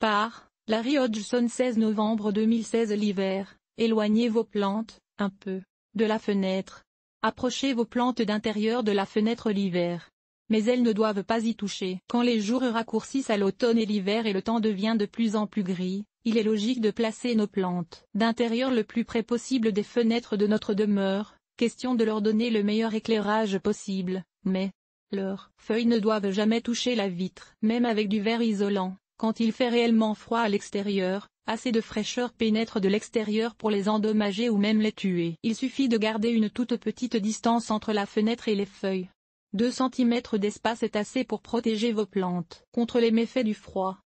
Par, Larry Hodgson 16 novembre 2016 L'hiver, éloignez vos plantes, un peu, de la fenêtre. Approchez vos plantes d'intérieur de la fenêtre l'hiver. Mais elles ne doivent pas y toucher. Quand les jours raccourcissent à l'automne et l'hiver et le temps devient de plus en plus gris, il est logique de placer nos plantes d'intérieur le plus près possible des fenêtres de notre demeure, question de leur donner le meilleur éclairage possible, mais leurs feuilles ne doivent jamais toucher la vitre, même avec du verre isolant. Quand il fait réellement froid à l'extérieur, assez de fraîcheur pénètre de l'extérieur pour les endommager ou même les tuer. Il suffit de garder une toute petite distance entre la fenêtre et les feuilles. 2 cm d'espace est assez pour protéger vos plantes contre les méfaits du froid.